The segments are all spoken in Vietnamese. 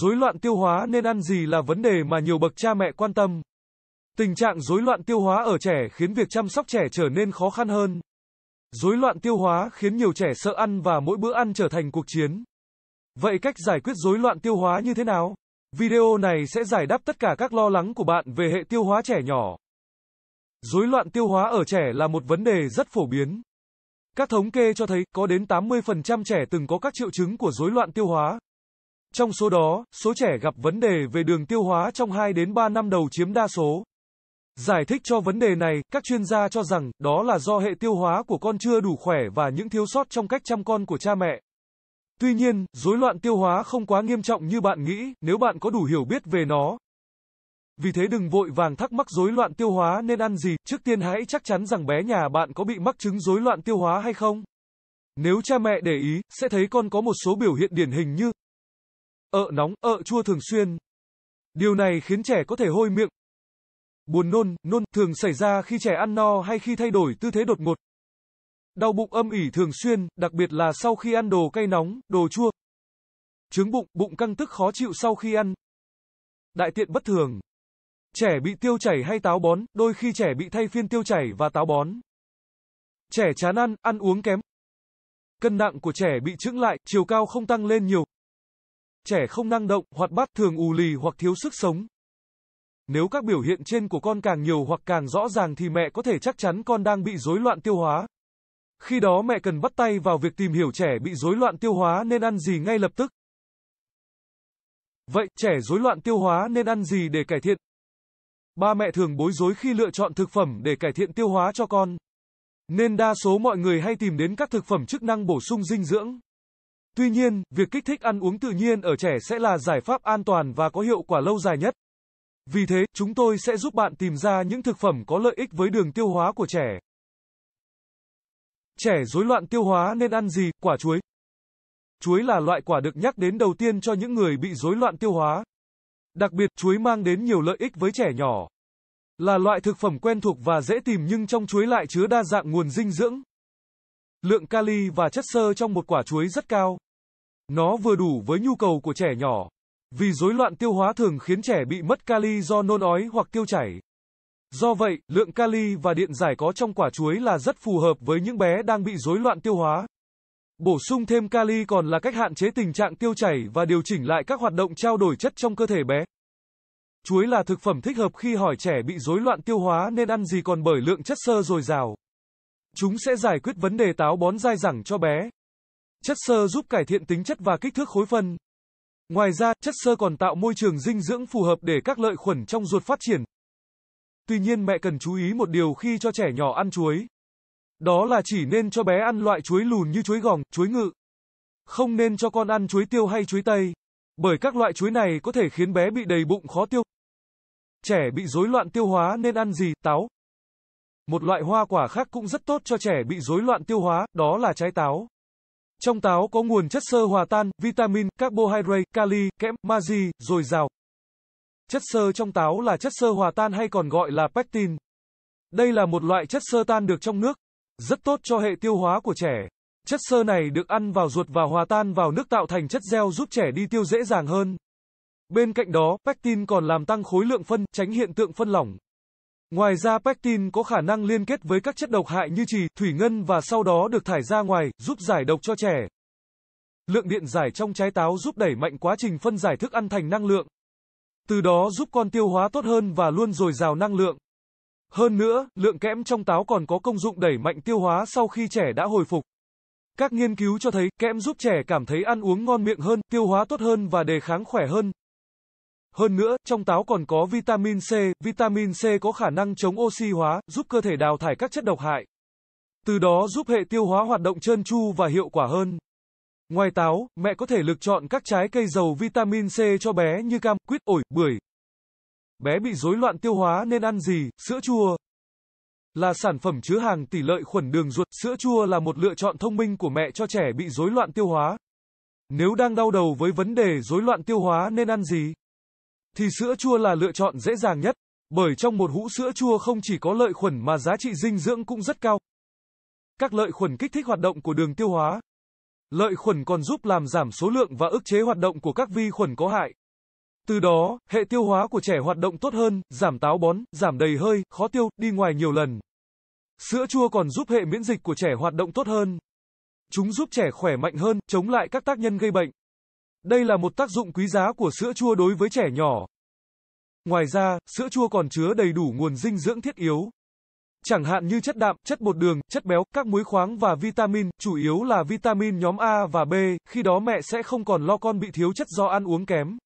Rối loạn tiêu hóa nên ăn gì là vấn đề mà nhiều bậc cha mẹ quan tâm. Tình trạng rối loạn tiêu hóa ở trẻ khiến việc chăm sóc trẻ trở nên khó khăn hơn. Rối loạn tiêu hóa khiến nhiều trẻ sợ ăn và mỗi bữa ăn trở thành cuộc chiến. Vậy cách giải quyết rối loạn tiêu hóa như thế nào? Video này sẽ giải đáp tất cả các lo lắng của bạn về hệ tiêu hóa trẻ nhỏ. Rối loạn tiêu hóa ở trẻ là một vấn đề rất phổ biến. Các thống kê cho thấy có đến 80% trẻ từng có các triệu chứng của rối loạn tiêu hóa. Trong số đó, số trẻ gặp vấn đề về đường tiêu hóa trong 2 đến 3 năm đầu chiếm đa số. Giải thích cho vấn đề này, các chuyên gia cho rằng đó là do hệ tiêu hóa của con chưa đủ khỏe và những thiếu sót trong cách chăm con của cha mẹ. Tuy nhiên, rối loạn tiêu hóa không quá nghiêm trọng như bạn nghĩ, nếu bạn có đủ hiểu biết về nó, vì thế đừng vội vàng thắc mắc rối loạn tiêu hóa nên ăn gì, trước tiên hãy chắc chắn rằng bé nhà bạn có bị mắc chứng rối loạn tiêu hóa hay không. Nếu cha mẹ để ý, sẽ thấy con có một số biểu hiện điển hình như ợ nóng, ợ chua thường xuyên. Điều này khiến trẻ có thể hôi miệng. Buồn nôn, nôn thường xảy ra khi trẻ ăn no hay khi thay đổi tư thế đột ngột. Đau bụng âm ỉ thường xuyên, đặc biệt là sau khi ăn đồ cay nóng, đồ chua. Trướng bụng, bụng căng tức khó chịu sau khi ăn. Đại tiện bất thường, Trẻ bị tiêu chảy hay táo bón, đôi khi trẻ bị thay phiên tiêu chảy và táo bón. Trẻ chán ăn, ăn uống kém. Cân nặng của trẻ bị chững lại, chiều cao không tăng lên nhiều. Trẻ không năng động, hoạt bát, thường ù lì hoặc thiếu sức sống. Nếu các biểu hiện trên của con càng nhiều hoặc càng rõ ràng thì mẹ có thể chắc chắn con đang bị rối loạn tiêu hóa. Khi đó mẹ cần bắt tay vào việc tìm hiểu trẻ bị rối loạn tiêu hóa nên ăn gì ngay lập tức. Vậy, trẻ rối loạn tiêu hóa nên ăn gì để cải thiện? Ba mẹ thường bối rối khi lựa chọn thực phẩm để cải thiện tiêu hóa cho con. Nên đa số mọi người hay tìm đến các thực phẩm chức năng bổ sung dinh dưỡng. Tuy nhiên, việc kích thích ăn uống tự nhiên ở trẻ sẽ là giải pháp an toàn và có hiệu quả lâu dài nhất. Vì thế, chúng tôi sẽ giúp bạn tìm ra những thực phẩm có lợi ích với đường tiêu hóa của trẻ. Trẻ rối loạn tiêu hóa nên ăn gì? Quả chuối. Chuối là loại quả được nhắc đến đầu tiên cho những người bị rối loạn tiêu hóa. Đặc biệt, chuối mang đến nhiều lợi ích với trẻ nhỏ. Là loại thực phẩm quen thuộc và dễ tìm nhưng trong chuối lại chứa đa dạng nguồn dinh dưỡng. Lượng kali và chất xơ trong một quả chuối rất cao. Nó vừa đủ với nhu cầu của trẻ nhỏ. Vì rối loạn tiêu hóa thường khiến trẻ bị mất kali do nôn ói hoặc tiêu chảy. Do vậy, lượng kali và điện giải có trong quả chuối là rất phù hợp với những bé đang bị rối loạn tiêu hóa. Bổ sung thêm kali còn là cách hạn chế tình trạng tiêu chảy và điều chỉnh lại các hoạt động trao đổi chất trong cơ thể bé. Chuối là thực phẩm thích hợp khi hỏi trẻ bị rối loạn tiêu hóa nên ăn gì còn bởi lượng chất xơ dồi dào. Chúng sẽ giải quyết vấn đề táo bón dai dẳng cho bé. Chất xơ giúp cải thiện tính chất và kích thước khối phân. Ngoài ra, chất xơ còn tạo môi trường dinh dưỡng phù hợp để các lợi khuẩn trong ruột phát triển. Tuy nhiên mẹ cần chú ý một điều khi cho trẻ nhỏ ăn chuối. Đó là chỉ nên cho bé ăn loại chuối lùn như chuối gòng, chuối ngự. Không nên cho con ăn chuối tiêu hay chuối tây, bởi các loại chuối này có thể khiến bé bị đầy bụng khó tiêu. Trẻ bị rối loạn tiêu hóa nên ăn gì? Táo. Một loại hoa quả khác cũng rất tốt cho trẻ bị rối loạn tiêu hóa, đó là trái táo. Trong táo có nguồn chất xơ hòa tan, vitamin, carbohydrate, kali, kẽm, magie, dồi dào. Chất xơ trong táo là chất xơ hòa tan hay còn gọi là pectin. Đây là một loại chất xơ tan được trong nước, rất tốt cho hệ tiêu hóa của trẻ. Chất xơ này được ăn vào ruột và hòa tan vào nước tạo thành chất gel giúp trẻ đi tiêu dễ dàng hơn. Bên cạnh đó, pectin còn làm tăng khối lượng phân, tránh hiện tượng phân lỏng. Ngoài ra pectin có khả năng liên kết với các chất độc hại như trì, thủy ngân và sau đó được thải ra ngoài, giúp giải độc cho trẻ. Lượng điện giải trong trái táo giúp đẩy mạnh quá trình phân giải thức ăn thành năng lượng. Từ đó giúp con tiêu hóa tốt hơn và luôn dồi dào năng lượng. Hơn nữa, lượng kẽm trong táo còn có công dụng đẩy mạnh tiêu hóa sau khi trẻ đã hồi phục. Các nghiên cứu cho thấy kẽm giúp trẻ cảm thấy ăn uống ngon miệng hơn, tiêu hóa tốt hơn và đề kháng khỏe hơn. Hơn nữa, trong táo còn có vitamin C, vitamin C có khả năng chống oxy hóa, giúp cơ thể đào thải các chất độc hại. Từ đó giúp hệ tiêu hóa hoạt động trơn tru và hiệu quả hơn. Ngoài táo, mẹ có thể lựa chọn các trái cây giàu vitamin C cho bé như cam, quýt, ổi, bưởi, Bé bị rối loạn tiêu hóa nên ăn gì? Sữa chua là sản phẩm chứa hàng tỷ lợi khuẩn đường ruột, sữa chua là một lựa chọn thông minh của mẹ cho trẻ bị rối loạn tiêu hóa. Nếu đang đau đầu với vấn đề rối loạn tiêu hóa nên ăn gì? Thì sữa chua là lựa chọn dễ dàng nhất, bởi trong một hũ sữa chua không chỉ có lợi khuẩn mà giá trị dinh dưỡng cũng rất cao. Các lợi khuẩn kích thích hoạt động của đường tiêu hóa. Lợi khuẩn còn giúp làm giảm số lượng và ức chế hoạt động của các vi khuẩn có hại. Từ đó, hệ tiêu hóa của trẻ hoạt động tốt hơn, giảm táo bón, giảm đầy hơi, khó tiêu, đi ngoài nhiều lần. Sữa chua còn giúp hệ miễn dịch của trẻ hoạt động tốt hơn. Chúng giúp trẻ khỏe mạnh hơn, chống lại các tác nhân gây bệnh. Đây là một tác dụng quý giá của sữa chua đối với trẻ nhỏ. Ngoài ra, sữa chua còn chứa đầy đủ nguồn dinh dưỡng thiết yếu. Chẳng hạn như chất đạm, chất bột đường, chất béo, các muối khoáng và vitamin, chủ yếu là vitamin nhóm A và B, khi đó mẹ sẽ không còn lo con bị thiếu chất do ăn uống kém.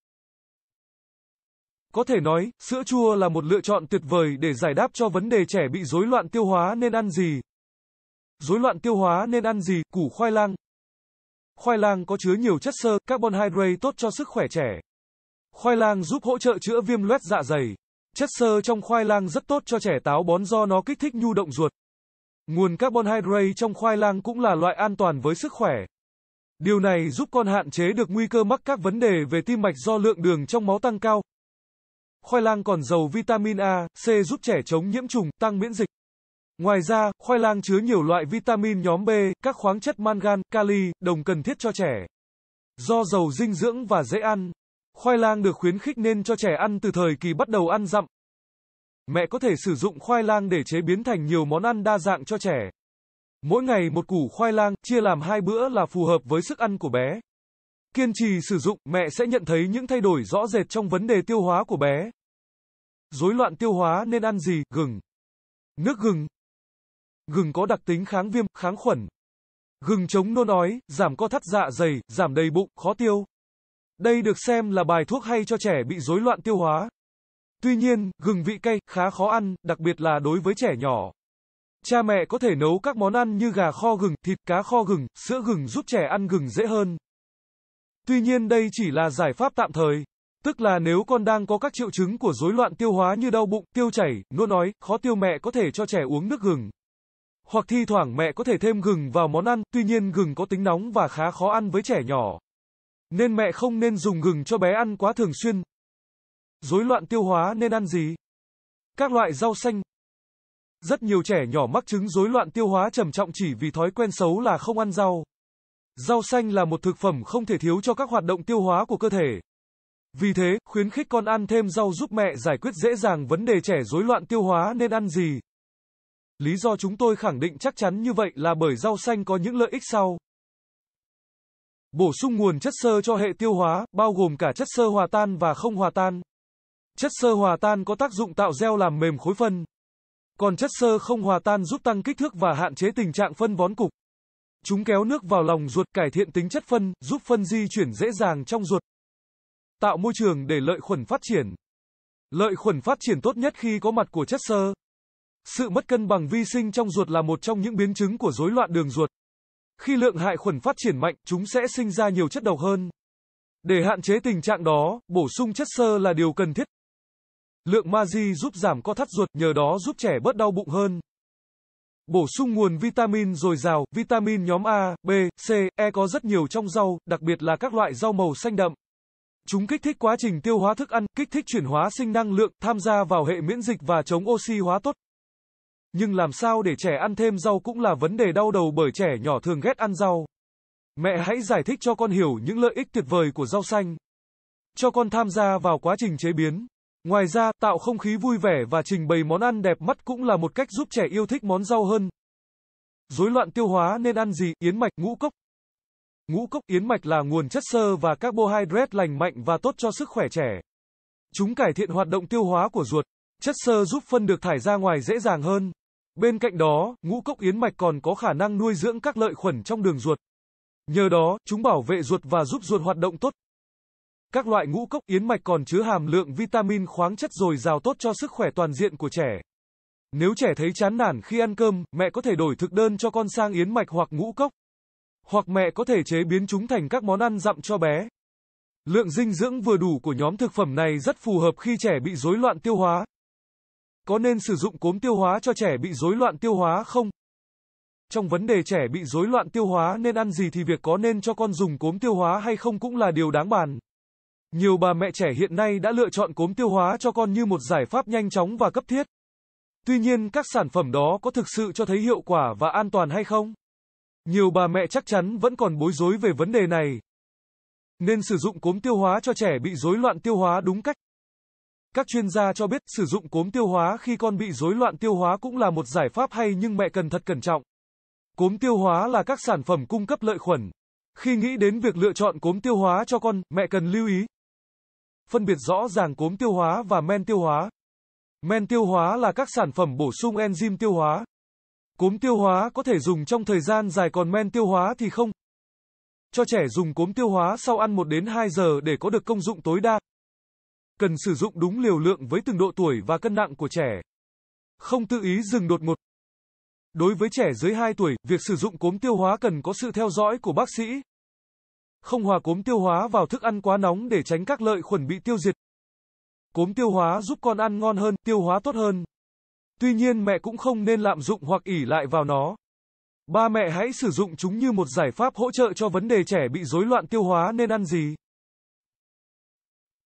Có thể nói, sữa chua là một lựa chọn tuyệt vời để giải đáp cho vấn đề trẻ bị rối loạn tiêu hóa nên ăn gì. Rối loạn tiêu hóa nên ăn gì? Củ khoai lang. Khoai lang có chứa nhiều chất xơ, carbon tốt cho sức khỏe trẻ. Khoai lang giúp hỗ trợ chữa viêm loét dạ dày. Chất xơ trong khoai lang rất tốt cho trẻ táo bón do nó kích thích nhu động ruột. Nguồn carbon trong khoai lang cũng là loại an toàn với sức khỏe. Điều này giúp con hạn chế được nguy cơ mắc các vấn đề về tim mạch do lượng đường trong máu tăng cao. Khoai lang còn giàu vitamin A, C giúp trẻ chống nhiễm trùng, tăng miễn dịch. Ngoài ra, khoai lang chứa nhiều loại vitamin nhóm B, các khoáng chất mangan, kali, đồng cần thiết cho trẻ. Do giàu dinh dưỡng và dễ ăn, khoai lang được khuyến khích nên cho trẻ ăn từ thời kỳ bắt đầu ăn dặm. Mẹ có thể sử dụng khoai lang để chế biến thành nhiều món ăn đa dạng cho trẻ. Mỗi ngày một củ khoai lang, chia làm hai bữa là phù hợp với sức ăn của bé. Kiên trì sử dụng, mẹ sẽ nhận thấy những thay đổi rõ rệt trong vấn đề tiêu hóa của bé. Rối loạn tiêu hóa nên ăn gì? Gừng. Nước gừng. Gừng có đặc tính kháng viêm, kháng khuẩn. Gừng chống nôn ói, giảm co thắt dạ dày, giảm đầy bụng, khó tiêu. Đây được xem là bài thuốc hay cho trẻ bị rối loạn tiêu hóa. Tuy nhiên, gừng vị cay khá khó ăn, đặc biệt là đối với trẻ nhỏ. Cha mẹ có thể nấu các món ăn như gà kho gừng, thịt cá kho gừng, sữa gừng giúp trẻ ăn gừng dễ hơn. Tuy nhiên đây chỉ là giải pháp tạm thời. Tức là nếu con đang có các triệu chứng của rối loạn tiêu hóa như đau bụng, tiêu chảy, nôn ói, khó tiêu mẹ có thể cho trẻ uống nước gừng. Hoặc thi thoảng mẹ có thể thêm gừng vào món ăn, tuy nhiên gừng có tính nóng và khá khó ăn với trẻ nhỏ. Nên mẹ không nên dùng gừng cho bé ăn quá thường xuyên. Rối loạn tiêu hóa nên ăn gì? Các loại rau xanh. Rất nhiều trẻ nhỏ mắc chứng rối loạn tiêu hóa trầm trọng chỉ vì thói quen xấu là không ăn rau. Rau xanh là một thực phẩm không thể thiếu cho các hoạt động tiêu hóa của cơ thể. Vì thế, khuyến khích con ăn thêm rau giúp mẹ giải quyết dễ dàng vấn đề trẻ rối loạn tiêu hóa nên ăn gì. Lý do chúng tôi khẳng định chắc chắn như vậy là bởi rau xanh có những lợi ích sau. Bổ sung nguồn chất xơ cho hệ tiêu hóa, bao gồm cả chất xơ hòa tan và không hòa tan. Chất xơ hòa tan có tác dụng tạo gel làm mềm khối phân. Còn chất xơ không hòa tan giúp tăng kích thước và hạn chế tình trạng phân vón cục. Chúng kéo nước vào lòng ruột cải thiện tính chất phân, giúp phân di chuyển dễ dàng trong ruột. Tạo môi trường để lợi khuẩn phát triển. Lợi khuẩn phát triển tốt nhất khi có mặt của chất xơ. Sự mất cân bằng vi sinh trong ruột là một trong những biến chứng của rối loạn đường ruột. Khi lượng hại khuẩn phát triển mạnh, chúng sẽ sinh ra nhiều chất độc hơn. Để hạn chế tình trạng đó, bổ sung chất xơ là điều cần thiết. Lượng magie giúp giảm co thắt ruột, nhờ đó giúp trẻ bớt đau bụng hơn bổ sung nguồn vitamin dồi dào, vitamin nhóm A, B, C, E có rất nhiều trong rau, đặc biệt là các loại rau màu xanh đậm. Chúng kích thích quá trình tiêu hóa thức ăn, kích thích chuyển hóa sinh năng lượng, tham gia vào hệ miễn dịch và chống oxy hóa tốt. Nhưng làm sao để trẻ ăn thêm rau cũng là vấn đề đau đầu bởi trẻ nhỏ thường ghét ăn rau. Mẹ hãy giải thích cho con hiểu những lợi ích tuyệt vời của rau xanh. Cho con tham gia vào quá trình chế biến. Ngoài ra, tạo không khí vui vẻ và trình bày món ăn đẹp mắt cũng là một cách giúp trẻ yêu thích món rau hơn. Rối loạn tiêu hóa nên ăn gì? Yến mạch, ngũ cốc. Ngũ cốc yến mạch là nguồn chất xơ và carbohydrate lành mạnh và tốt cho sức khỏe trẻ. Chúng cải thiện hoạt động tiêu hóa của ruột, chất xơ giúp phân được thải ra ngoài dễ dàng hơn. Bên cạnh đó, ngũ cốc yến mạch còn có khả năng nuôi dưỡng các lợi khuẩn trong đường ruột. Nhờ đó, chúng bảo vệ ruột và giúp ruột hoạt động tốt. Các loại ngũ cốc yến mạch còn chứa hàm lượng vitamin khoáng chất dồi dào tốt cho sức khỏe toàn diện của trẻ. Nếu trẻ thấy chán nản khi ăn cơm, mẹ có thể đổi thực đơn cho con sang yến mạch hoặc ngũ cốc. Hoặc mẹ có thể chế biến chúng thành các món ăn dặm cho bé. Lượng dinh dưỡng vừa đủ của nhóm thực phẩm này rất phù hợp khi trẻ bị rối loạn tiêu hóa. Có nên sử dụng cốm tiêu hóa cho trẻ bị rối loạn tiêu hóa không? Trong vấn đề trẻ bị rối loạn tiêu hóa nên ăn gì thì việc có nên cho con dùng cốm tiêu hóa hay không cũng là điều đáng bàn. Nhiều bà mẹ trẻ hiện nay đã lựa chọn cốm tiêu hóa cho con như một giải pháp nhanh chóng và cấp thiết. Tuy nhiên các sản phẩm đó có thực sự cho thấy hiệu quả và an toàn hay không? Nhiều bà mẹ chắc chắn vẫn còn bối rối về vấn đề này. Nên sử dụng cốm tiêu hóa cho trẻ bị rối loạn tiêu hóa đúng cách. Các chuyên gia cho biết sử dụng cốm tiêu hóa khi con bị rối loạn tiêu hóa cũng là một giải pháp hay nhưng mẹ cần thật cẩn trọng. Cốm tiêu hóa là các sản phẩm cung cấp lợi khuẩn. Khi nghĩ đến việc lựa chọn cốm tiêu hóa cho con, mẹ cần lưu ý phân biệt rõ ràng cốm tiêu hóa và men tiêu hóa. Men tiêu hóa là các sản phẩm bổ sung enzyme tiêu hóa. Cốm tiêu hóa có thể dùng trong thời gian dài còn men tiêu hóa thì không. Cho trẻ dùng cốm tiêu hóa sau ăn 1 đến 2 giờ để có được công dụng tối đa. Cần sử dụng đúng liều lượng với từng độ tuổi và cân nặng của trẻ. Không tự ý dừng đột ngột. Đối với trẻ dưới 2 tuổi, việc sử dụng cốm tiêu hóa cần có sự theo dõi của bác sĩ, không hòa cốm tiêu hóa vào thức ăn quá nóng để tránh các lợi khuẩn bị tiêu diệt. Cốm tiêu hóa giúp con ăn ngon hơn, tiêu hóa tốt hơn. Tuy nhiên mẹ cũng không nên lạm dụng hoặc ỉ lại vào nó. Ba mẹ hãy sử dụng chúng như một giải pháp hỗ trợ cho vấn đề trẻ bị rối loạn tiêu hóa nên ăn gì.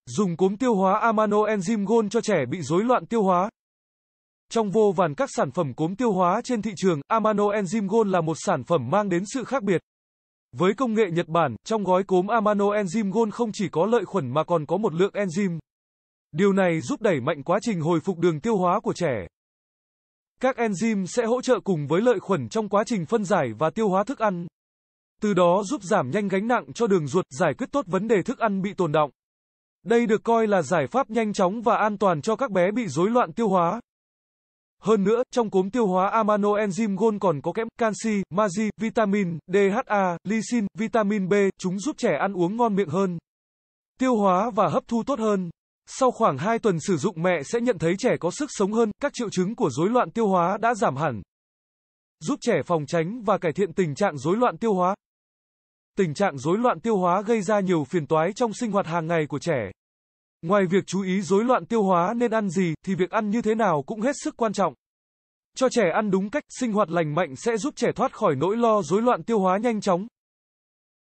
Dùng cốm tiêu hóa amano enzyme Gold cho trẻ bị rối loạn tiêu hóa. Trong vô vàn các sản phẩm cốm tiêu hóa trên thị trường, amano enzyme Gold là một sản phẩm mang đến sự khác biệt. Với công nghệ Nhật Bản, trong gói cốm amano enzyme Gold không chỉ có lợi khuẩn mà còn có một lượng enzyme. Điều này giúp đẩy mạnh quá trình hồi phục đường tiêu hóa của trẻ. Các enzyme sẽ hỗ trợ cùng với lợi khuẩn trong quá trình phân giải và tiêu hóa thức ăn. Từ đó giúp giảm nhanh gánh nặng cho đường ruột, giải quyết tốt vấn đề thức ăn bị tồn động. Đây được coi là giải pháp nhanh chóng và an toàn cho các bé bị rối loạn tiêu hóa. Hơn nữa, trong cốm tiêu hóa amano enzyme gold còn có kẽm, canxi, magi, vitamin, DHA, lysine, vitamin B, chúng giúp trẻ ăn uống ngon miệng hơn, tiêu hóa và hấp thu tốt hơn. Sau khoảng 2 tuần sử dụng mẹ sẽ nhận thấy trẻ có sức sống hơn, các triệu chứng của rối loạn tiêu hóa đã giảm hẳn. Giúp trẻ phòng tránh và cải thiện tình trạng rối loạn tiêu hóa. Tình trạng rối loạn tiêu hóa gây ra nhiều phiền toái trong sinh hoạt hàng ngày của trẻ. Ngoài việc chú ý rối loạn tiêu hóa nên ăn gì thì việc ăn như thế nào cũng hết sức quan trọng. Cho trẻ ăn đúng cách, sinh hoạt lành mạnh sẽ giúp trẻ thoát khỏi nỗi lo rối loạn tiêu hóa nhanh chóng.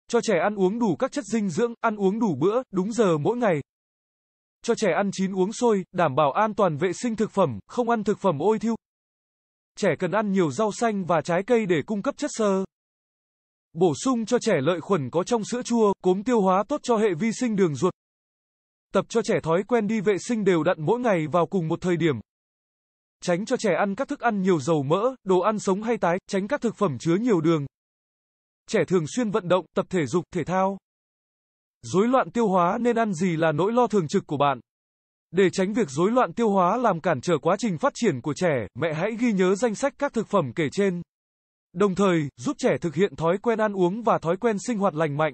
Cho trẻ ăn uống đủ các chất dinh dưỡng, ăn uống đủ bữa, đúng giờ mỗi ngày. Cho trẻ ăn chín uống sôi, đảm bảo an toàn vệ sinh thực phẩm, không ăn thực phẩm ôi thiêu. Trẻ cần ăn nhiều rau xanh và trái cây để cung cấp chất xơ. Bổ sung cho trẻ lợi khuẩn có trong sữa chua, cốm tiêu hóa tốt cho hệ vi sinh đường ruột tập cho trẻ thói quen đi vệ sinh đều đặn mỗi ngày vào cùng một thời điểm. Tránh cho trẻ ăn các thức ăn nhiều dầu mỡ, đồ ăn sống hay tái, tránh các thực phẩm chứa nhiều đường. Trẻ thường xuyên vận động, tập thể dục, thể thao. Rối loạn tiêu hóa nên ăn gì là nỗi lo thường trực của bạn. Để tránh việc rối loạn tiêu hóa làm cản trở quá trình phát triển của trẻ, mẹ hãy ghi nhớ danh sách các thực phẩm kể trên. Đồng thời, giúp trẻ thực hiện thói quen ăn uống và thói quen sinh hoạt lành mạnh.